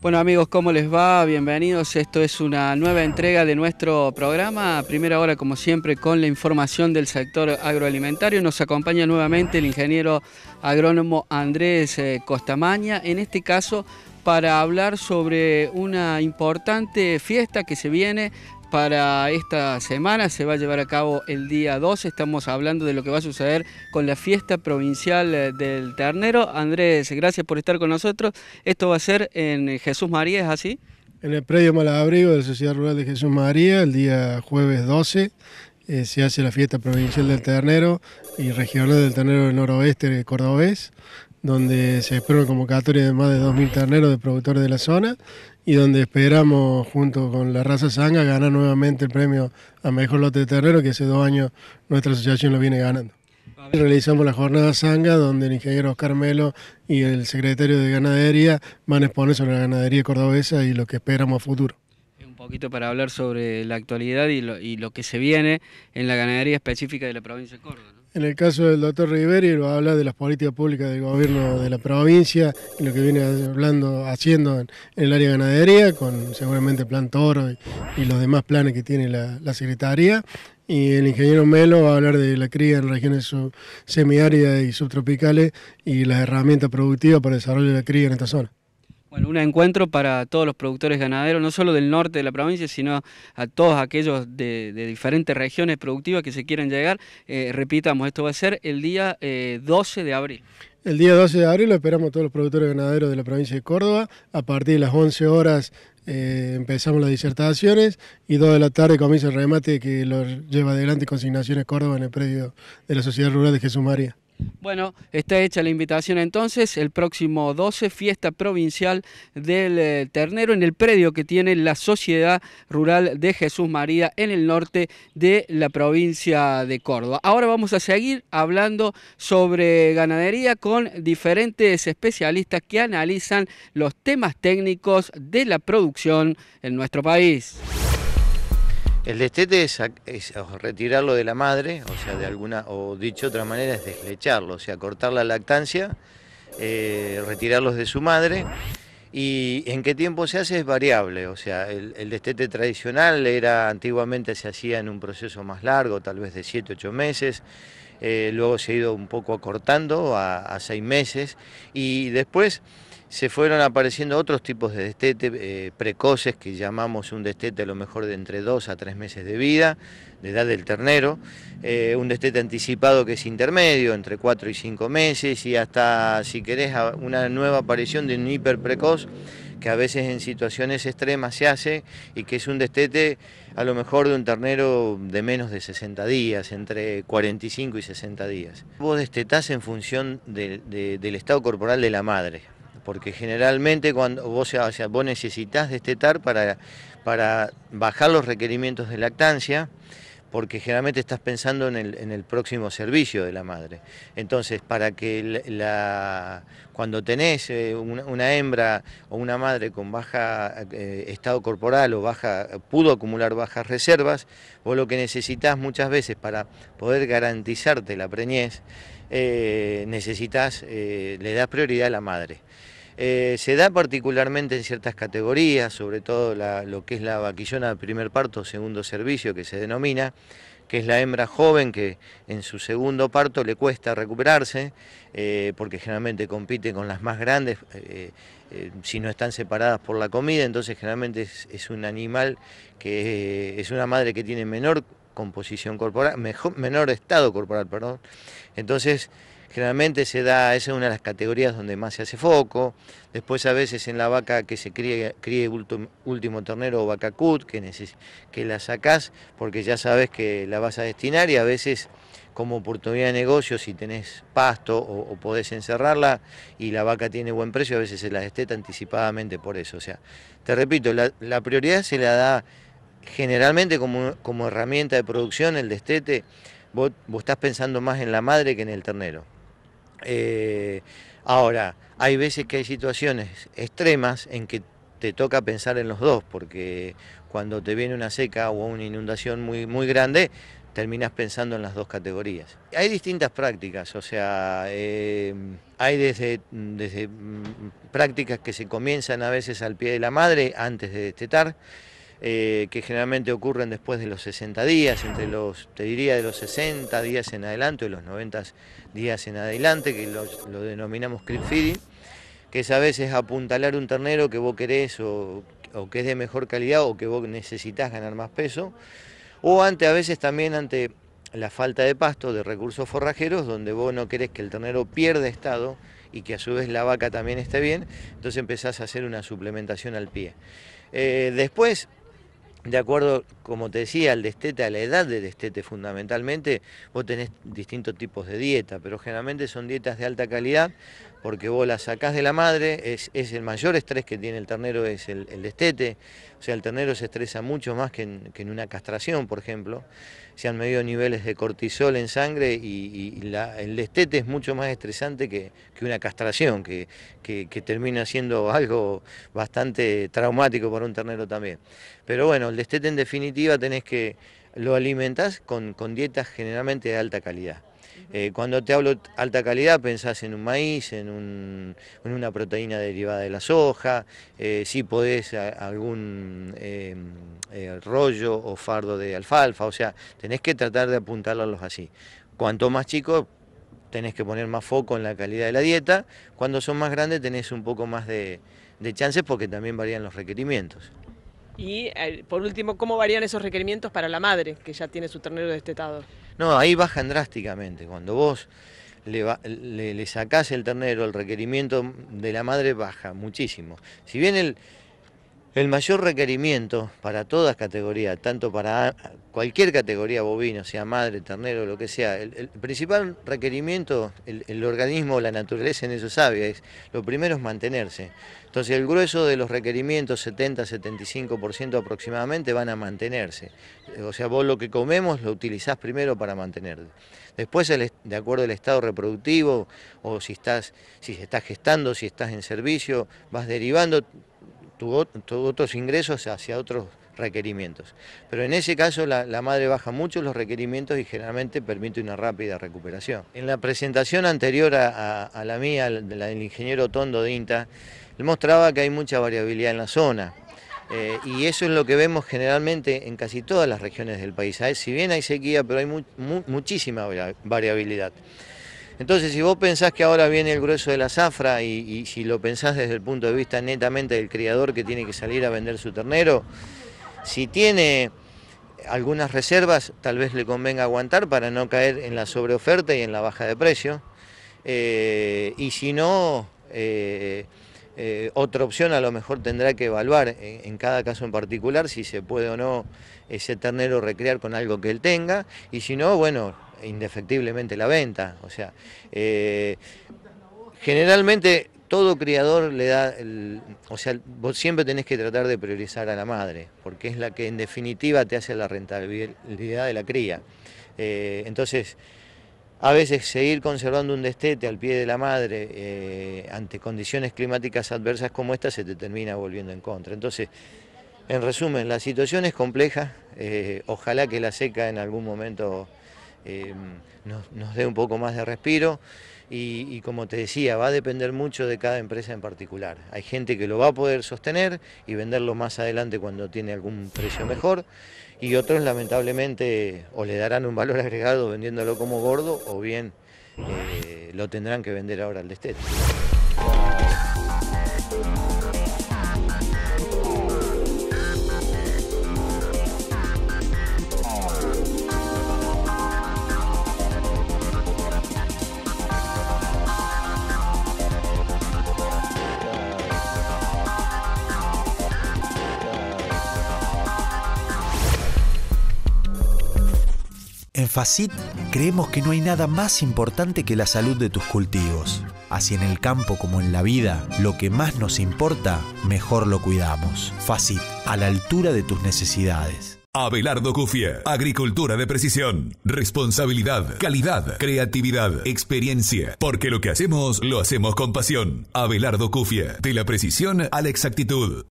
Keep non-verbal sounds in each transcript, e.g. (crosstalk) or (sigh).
Bueno amigos, ¿cómo les va? Bienvenidos. Esto es una nueva entrega de nuestro programa. primera hora, como siempre, con la información del sector agroalimentario. Nos acompaña nuevamente el ingeniero agrónomo Andrés eh, Costamaña. En este caso, para hablar sobre una importante fiesta que se viene para esta semana, se va a llevar a cabo el día 12, estamos hablando de lo que va a suceder con la fiesta provincial eh, del ternero. Andrés, gracias por estar con nosotros, esto va a ser en Jesús María, ¿es así? En el predio Malabrigo de la Sociedad Rural de Jesús María, el día jueves 12, eh, se hace la fiesta provincial del ternero y regional del ternero del noroeste de cordobés donde se espera una convocatoria de más de 2.000 terneros de productores de la zona y donde esperamos, junto con la raza Sanga, ganar nuevamente el premio a Mejor Lote de Terneros, que hace dos años nuestra asociación lo viene ganando. Realizamos la jornada Sanga, donde el ingeniero Oscar Melo y el secretario de Ganadería van a exponer sobre la ganadería cordobesa y lo que esperamos a futuro Un poquito para hablar sobre la actualidad y lo, y lo, que se viene en la ganadería específica de la provincia de Córdoba. En el caso del doctor Riveri, hablar de las políticas públicas del gobierno de la provincia y lo que viene hablando, haciendo en el área de ganadería, con seguramente el plan Toro y, los demás planes que tiene la, la Secretaría. Y el ingeniero Melo va a hablar de la cría en regiones semiáridas y subtropicales y las herramientas productivas para el desarrollo de la cría en esta zona. Bueno, un encuentro para todos los productores ganaderos, no solo del norte de la provincia, sino a todos aquellos de, diferentes regiones productivas que se quieran llegar. Eh, repitamos, esto va a ser el día 12 eh, de abril. El día 12 de abril lo esperamos a todos los productores ganaderos de la provincia de Córdoba. A partir de las 11 horas eh, empezamos las disertaciones y 2 de la tarde comienza el remate que lo lleva adelante Consignaciones Córdoba en el predio de la Sociedad Rural de Jesús María. Bueno, está hecha la invitación entonces, el próximo 12, fiesta provincial del eh, ternero en el predio que tiene la Sociedad Rural de Jesús María en el norte de la provincia de Córdoba. Ahora vamos a seguir hablando sobre ganadería con diferentes especialistas que analizan los temas técnicos de la producción en nuestro país. El destete es, retirarlo de la madre, o sea, de alguna, o dicho de otra manera, es deslecharlo, o sea, cortar la lactancia, eh, retirarlos de su madre. Y en qué tiempo se hace es variable, o sea, el, destete tradicional era antiguamente se hacía en un proceso más largo, tal vez de 7, 8 meses, eh, luego se ha ido un poco acortando a, a 6 meses y después se fueron apareciendo otros tipos de destete eh, precoces que llamamos un destete a lo mejor de entre 2 a 3 meses de vida, de edad del ternero, eh, un destete anticipado que es intermedio, entre 4 y 5 meses y hasta, si querés, una nueva aparición de un hiperprecoz que a veces en situaciones extremas se hace y que es un destete a lo mejor de un ternero de menos de 60 días, entre 45 y 60 días. Vos destetás en función del estado corporal de la madre porque generalmente cuando vos, o sea, vos necesitas destetar para, para bajar los requerimientos de lactancia, porque generalmente estás pensando en el, próximo servicio de la madre. Entonces, para que la, cuando tenés eh, una, hembra o una madre con baja eh, estado corporal o baja, pudo acumular bajas reservas, vos lo que necesitas muchas veces para poder garantizarte la preñez, eh, necesitas, le das prioridad a la madre. Eh, se da particularmente en ciertas categorías, sobre todo lo que es la vaquillona primer parto, segundo servicio, que se denomina, que es la hembra joven que en su segundo parto le cuesta recuperarse, eh, porque generalmente compite con las más grandes, eh, si no están separadas por la comida, entonces generalmente es, un animal que es una madre que tiene menor composición corporal, menor estado corporal, perdón. Entonces, Generalmente se da, esa es una de las categorías donde más se hace foco. Después a veces en la vaca que se críe, críe último, ternero o vaca cut, que, que la sacás porque ya sabes que la vas a destinar y a veces como oportunidad de negocio, si tenés pasto o, podés encerrarla y la vaca tiene buen precio, a veces se la desteta anticipadamente por eso. O sea, te repito, la, prioridad se la da generalmente como, herramienta de producción, el destete, vos estás pensando más en la madre que en el ternero. Eh, ahora, hay veces que hay situaciones extremas en que te toca pensar en los dos, porque cuando te viene una seca o una inundación muy, muy grande, terminas pensando en las dos categorías. Hay distintas prácticas, o sea, em, hay desde, desde mm, prácticas que se comienzan a veces al pie de la madre antes de destetar. Eh, que generalmente ocurren después de los 60 días, entre los, te diría, de los 60 días en adelante o los 90 días en adelante, que lo, denominamos creep feeding, que es a veces apuntalar un ternero que vos querés o, que es de mejor calidad o que vos necesitas ganar más peso, o ante a veces también ante la falta de pasto, de recursos forrajeros, donde vos no querés que el ternero pierda estado y que a su vez la vaca también esté bien, entonces empezás a hacer una suplementación al pie. Eh, después, de acuerdo, como te decía, al destete, a la edad de destete fundamentalmente, vos tenés distintos tipos de dieta, pero generalmente son dietas de alta calidad porque vos la sacás de la madre, es, el mayor estrés que tiene el ternero, es el, destete, o sea, el ternero se estresa mucho más que en, una castración, por ejemplo. Se han medido niveles de cortisol en sangre y, el destete es mucho más estresante que, una castración, que, termina siendo algo bastante traumático para un ternero también. Pero bueno, el destete en definitiva tenés que lo alimentás con, dietas generalmente de alta calidad. Eh, cuando te hablo alta calidad pensás en un maíz, en, una proteína derivada de la soja, eh, si podés algún em, eh, rollo o fardo de alfalfa, o sea, tenés que tratar de apuntarlos así. Cuanto más chicos, tenés que poner más foco en la calidad de la dieta, cuando son más grandes tenés un poco más de chances porque también varían los requerimientos. Y eh, por último, ¿cómo varían esos requerimientos para la madre que ya tiene su ternero destetado? No, ahí bajan drásticamente. Cuando vos le, le sacás el ternero, el requerimiento de la madre baja muchísimo. Si bien el, el mayor requerimiento para todas categorías, tanto para cualquier categoría bovino, sea madre, ternero, lo que sea, el, principal requerimiento, el, organismo, la naturaleza en eso sabe, es, lo primero es mantenerse. Entonces el grueso de los requerimientos, 70-75% aproximadamente, van a mantenerse. O sea, vos lo que comemos lo utilizás primero para mantenerte. Después, de acuerdo al estado reproductivo, o si estás, si estás gestando, si estás en servicio, vas derivando tuvo otros ingresos hacia otros requerimientos. Pero en ese caso la, madre baja mucho los requerimientos y generalmente permite una rápida recuperación. En la presentación anterior a, a, la mía, del ingeniero Tondo de INTA, él mostraba que hay mucha variabilidad en la zona. Eh, y eso es lo que vemos generalmente en casi todas las regiones del país. Si bien hay sequía, pero hay muchísima variabilidad. Entonces, si vos pensás que ahora viene el grueso de la zafra y, si lo pensás desde el punto de vista netamente del criador que tiene que salir a vender su ternero, si tiene algunas reservas, tal vez le convenga aguantar para no caer en la sobreoferta y en la baja de precio. Eh, y si no, eh, eh, otra opción a lo mejor tendrá que evaluar en, en, cada caso en particular si se puede o no ese ternero recrear con algo que él tenga y si no, bueno, indefectiblemente la venta. O sea, eh, generalmente todo criador le da, o sea, vos siempre tenés que tratar de priorizar a la madre, porque es la que en definitiva te hace la rentabilidad de la cría. Eh, entonces, a veces seguir conservando un destete al pie de la madre eh, ante condiciones climáticas adversas como esta se te termina volviendo en contra. Entonces, en resumen, la situación es compleja, ojalá que la seca en algún momento... Em, nos, dé un poco más de respiro. Y, como te decía, va a depender mucho de cada empresa en particular. Hay gente que lo va a poder sostener y venderlo más adelante cuando tiene algún precio mejor y otros lamentablemente o le darán un valor (laughs) agregado vendiéndolo como gordo o bien eh, lo tendrán que vender ahora al destete. Facit creemos que no hay nada más importante que la salud de tus cultivos. Así en el campo como en la vida, lo que más nos importa, mejor lo cuidamos. Facit, a la altura de tus necesidades. Abelardo Cufia, agricultura de precisión, responsabilidad, calidad, creatividad, experiencia, porque lo que hacemos lo hacemos con pasión. Abelardo Cufia, de la precisión a la exactitud.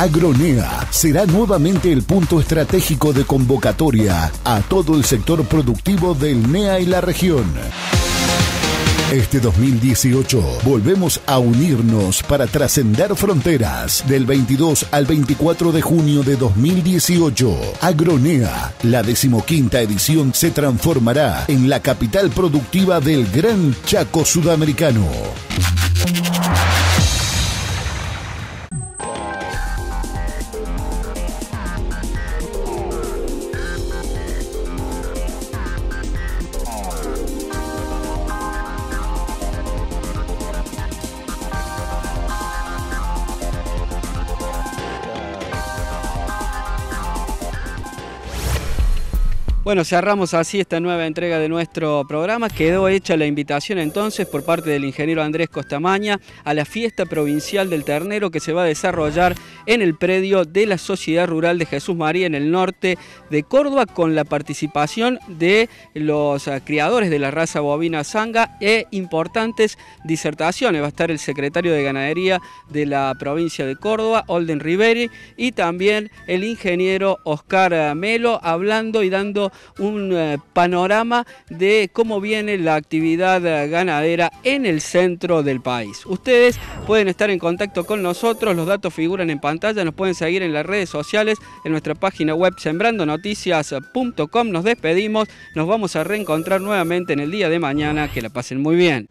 Agronea será nuevamente el punto estratégico de convocatoria a todo el sector productivo del NEA y la región. Este 2018 volvemos a unirnos para trascender fronteras del 22 al 24 de junio de 2018. Agronea, la decimoquinta edición, se transformará en la capital productiva del Gran Chaco Sudamericano. Bueno, cerramos así esta nueva entrega de nuestro programa. Quedó hecha la invitación entonces por parte del ingeniero Andrés Costamaña a la fiesta provincial del ternero que se va a desarrollar en el predio de la Sociedad Rural de Jesús María en el norte de Córdoba con la participación de los eh, criadores de la raza bovina zanga e importantes disertaciones. Va a estar el secretario de Ganadería de la provincia de Córdoba, Olden Riveri, y también el ingeniero Oscar eh, Melo hablando y dando un eh, panorama de cómo viene la actividad eh, ganadera en el centro del país. Ustedes pueden estar en contacto con nosotros, los datos figuran en pantalla, nos pueden seguir en las redes sociales, en nuestra página web sembrandoNoticias.com. Nos despedimos, nos vamos a reencontrar nuevamente en el día de mañana, que la pasen muy bien.